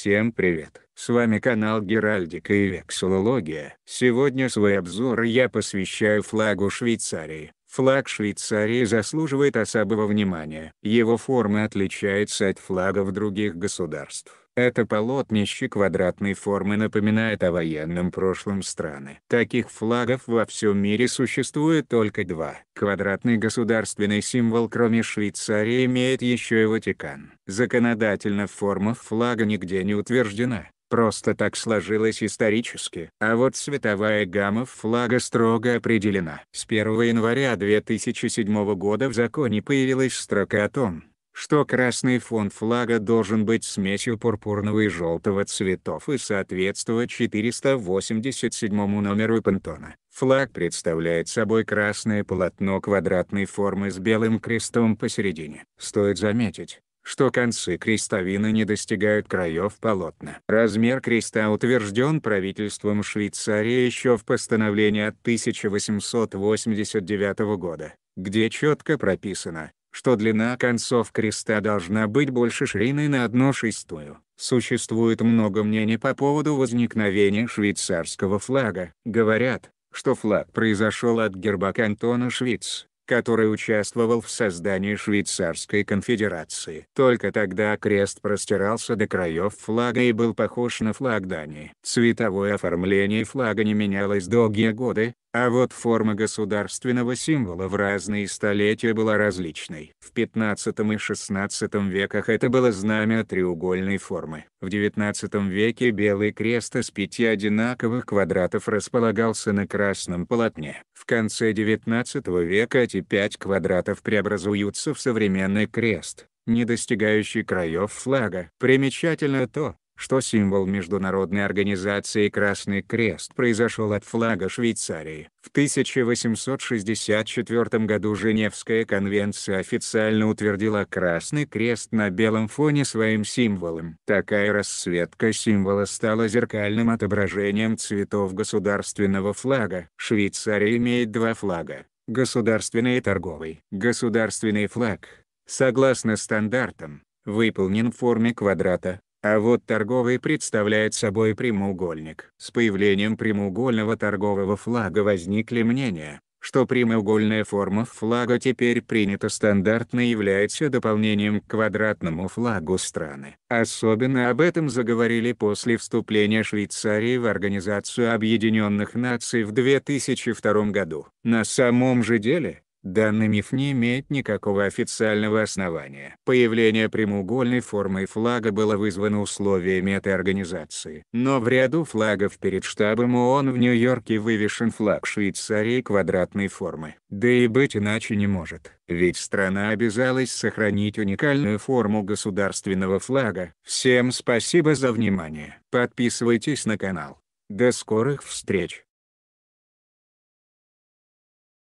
Всем привет! С вами канал Геральдика и Вексулология. Сегодня свой обзор я посвящаю флагу Швейцарии. Флаг Швейцарии заслуживает особого внимания. Его форма отличается от флагов других государств. Это полотнище квадратной формы напоминает о военном прошлом страны. Таких флагов во всем мире существует только два. Квадратный государственный символ кроме Швейцарии имеет еще и Ватикан. Законодательно форма флага нигде не утверждена. Просто так сложилось исторически. А вот цветовая гамма флага строго определена. С 1 января 2007 года в законе появилась строка о том, что красный фон флага должен быть смесью пурпурного и желтого цветов и соответствовать 487 номеру Пантона. Флаг представляет собой красное полотно квадратной формы с белым крестом посередине. Стоит заметить, что концы крестовины не достигают краев полотна. Размер креста утвержден правительством Швейцарии еще в постановлении от 1889 года, где четко прописано, что длина концов креста должна быть больше ширины на одну шестую. Существует много мнений по поводу возникновения швейцарского флага. Говорят, что флаг произошел от герба кантона Швейц, который участвовал в создании Швейцарской конфедерации. Только тогда крест простирался до краев флага и был похож на флаг Дании. Цветовое оформление флага не менялось долгие годы, а вот форма государственного символа в разные столетия была различной. В 15 и 16 веках это было знамя треугольной формы. В 19 веке белый крест из пяти одинаковых квадратов располагался на красном полотне. В конце 19 века эти пять квадратов преобразуются в современный крест, не достигающий краев флага. Примечательно то, что символ международной организации Красный Крест произошел от флага Швейцарии. В 1864 году Женевская конвенция официально утвердила Красный Крест на белом фоне своим символом. Такая расцветка символа стала зеркальным отображением цветов государственного флага. Швейцария имеет два флага – государственный и торговый. Государственный флаг, согласно стандартам, выполнен в форме квадрата, а вот торговый представляет собой прямоугольник. С появлением прямоугольного торгового флага возникли мнения, что прямоугольная форма флага теперь принята стандартно и является дополнением к квадратному флагу страны. Особенно об этом заговорили после вступления Швейцарии в Организацию Объединенных Наций в 2002 году. На самом же деле, Данный миф не имеет никакого официального основания. Появление прямоугольной формы флага было вызвано условиями этой организации. Но в ряду флагов перед штабом ООН в Нью-Йорке вывешен флаг Швейцарии квадратной формы. Да и быть иначе не может. Ведь страна обязалась сохранить уникальную форму государственного флага. Всем спасибо за внимание. Подписывайтесь на канал. До скорых встреч!